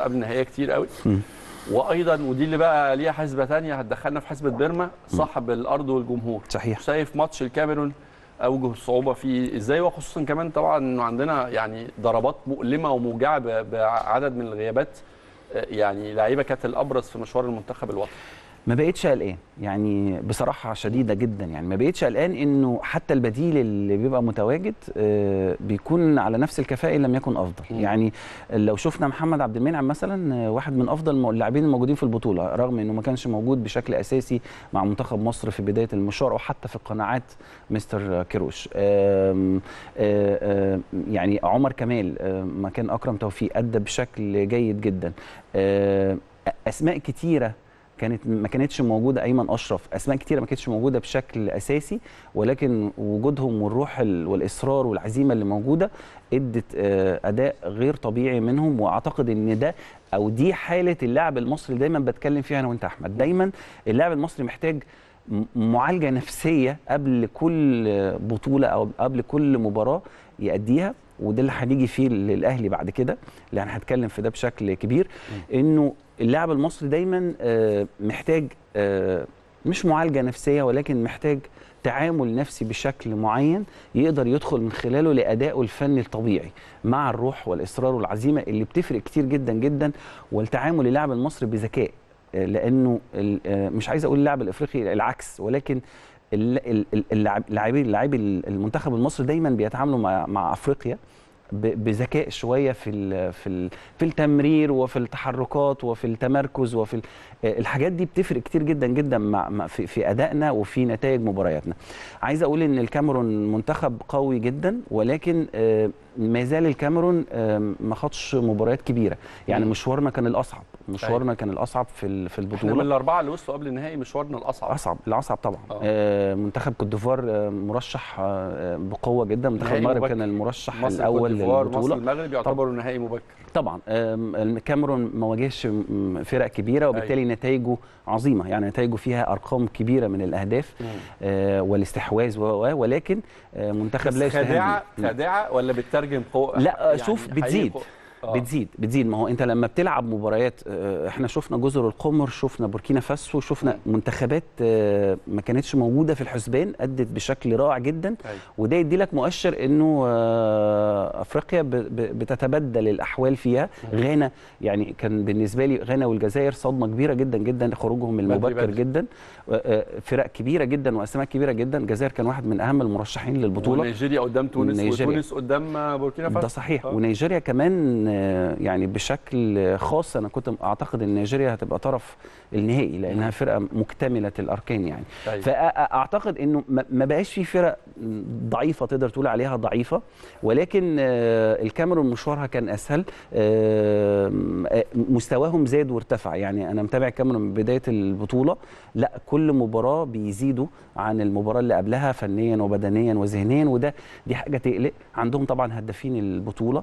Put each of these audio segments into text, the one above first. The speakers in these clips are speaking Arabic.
قبل النهائيه كتير قوي وايضا ودي اللي بقى ليها حسبه ثانيه هتدخلنا في حسبه بيرما صاحب الارض والجمهور صحيح شايف ماتش الكاميرون اوجه الصعوبه فيه ازاي وخصوصا كمان طبعا انه عندنا يعني ضربات مؤلمه وموجعه بعدد من الغيابات آه، يعني لعيبه كانت الابرز في مشوار المنتخب الوطني ما بقتش قلقان يعني بصراحه شديده جدا يعني ما بقتش قلقان انه حتى البديل اللي بيبقى متواجد آه، بيكون على نفس الكفاءه ان لم يكن افضل م. يعني لو شفنا محمد عبد المنعم مثلا آه، واحد من افضل اللاعبين الموجودين في البطوله رغم انه ما كانش موجود بشكل اساسي مع منتخب مصر في بدايه المشوار او حتى في قناعات مستر كيروش يعني عمر كمال مكان اكرم توفيق ادى بشكل جيد جدا اسماء كتيره كانت ما كانتش موجوده ايمن اشرف اسماء كتيره ما كانتش موجوده بشكل اساسي ولكن وجودهم والروح والاصرار والعزيمه اللي موجوده ادت آه، اداء غير طبيعي منهم واعتقد ان ده او دي حاله اللاعب المصري دايما بتكلم فيها انا وانت احمد دايما اللاعب المصري محتاج معالجه نفسيه قبل كل بطوله او قبل كل مباراه يأديها وده اللي هنيجي فيه للاهلي بعد كده اللي هنتكلم في ده بشكل كبير انه اللاعب المصري دايما آه، محتاج آه، مش معالجه نفسيه ولكن محتاج تعامل نفسي بشكل معين يقدر يدخل من خلاله لادائه الفني الطبيعي مع الروح والاصرار والعزيمه اللي بتفرق كتير جدا جدا والتعامل اللاعب المصري بذكاء آه، لانه مش عايز اقول اللاعب الافريقي العكس ولكن اللاعبين لاعبي المنتخب المصري دايما بيتعاملوا مع افريقيا بذكاء شويه في الـ في الـ في التمرير وفي التحركات وفي التمركز وفي آه، الحاجات دي بتفرق كتير جدا جدا مع في, في ادائنا وفي نتائج مبارياتنا عايز اقول ان الكاميرون منتخب قوي جدا ولكن آه، ما زال الكاميرون آه، ما خدش مباريات كبيره يعني مشوارنا كان الاصعب مشوارنا طيب. كان الاصعب في في البطوله احنا من الاربعه اللي وصلوا قبل النهائي مشوارنا الاصعب اصعب الاصعب طبعا آه, آه، منتخب كوت ديفوار آه، مرشح آه بقوه جدا منتخب المغرب كان المرشح مصر الاول للبطوله المغرب يعتبر نهائي مبكر طبعا الكاميرون ما واجهش فرق كبيره أيوه. وبالتالي أيه. نتائجه عظيمه يعني نتائجه فيها ارقام كبيره من الاهداف آه والاستحواذ و ولكن آه، منتخب لا يستهان خادعه خادعه ولا بتترجم قوه لا يعني شوف بتزيد آه. بتزيد بتزيد ما هو انت لما بتلعب مباريات آه، آه، احنا شفنا جزر القمر شفنا بوركينا فاسو شفنا منتخبات ما كانتش موجوده في الحسبان ادت بشكل رائع جدا أيوة. وده يدي لك مؤشر انه افريقيا بتتبدل الاحوال فيها غانا يعني كان بالنسبه لي غانا والجزائر صدمه كبيره جدا جدا خروجهم المبكر جدا فرق كبيره جدا واسماء كبيره جدا الجزائر كان واحد من اهم المرشحين للبطوله ونيجيريا قدام تونس ونيجيريا. وتونس قدام بوركينا فاسو ده صحيح ونيجيريا كمان يعني بشكل خاص انا كنت اعتقد ان نيجيريا هتبقى طرف النهائي لانها فرقه مكتمله الاركان يعني طيب. فاعتقد انه ما بقاش في فرق ضعيفه تقدر تقول عليها ضعيفه ولكن آه، الكاميرون مشوارها كان اسهل آه، آه، مستواهم زاد وارتفع يعني انا متابع الكاميرون من بدايه البطوله لا كل مباراه بيزيدوا عن المباراه اللي قبلها فنيا وبدنيا وذهنيا وده دي حاجه تقلق عندهم طبعا هدافين البطوله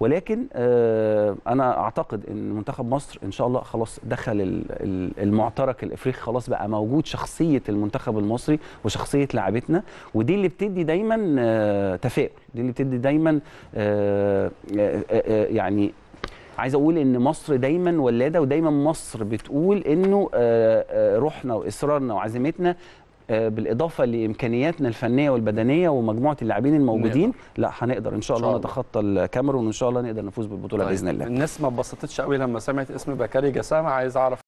ولكن آه، انا اعتقد ان منتخب مصر ان شاء الله خلاص دخل المعترك الافريقي خلاص بقى موجود شخصيه المنتخب المصري وشخصيه لاعبتنا ودي اللي بتدي دايما آه، تفاؤل دي اللي بتدي دايما آه، يعني عايز اقول ان مصر دايما ولاده ودايما مصر بتقول انه روحنا واصرارنا وعزيمتنا آه، بالاضافه لامكانياتنا الفنيه والبدنيه ومجموعه اللاعبين الموجودين نعم. لا هنقدر ان شاء الله, نتخطى الكاميرون وان شاء الله نقدر نفوز بالبطوله طيب، باذن الله الناس ما اتبسطتش قوي لما سمعت اسم بكاري جسامه عايز اعرف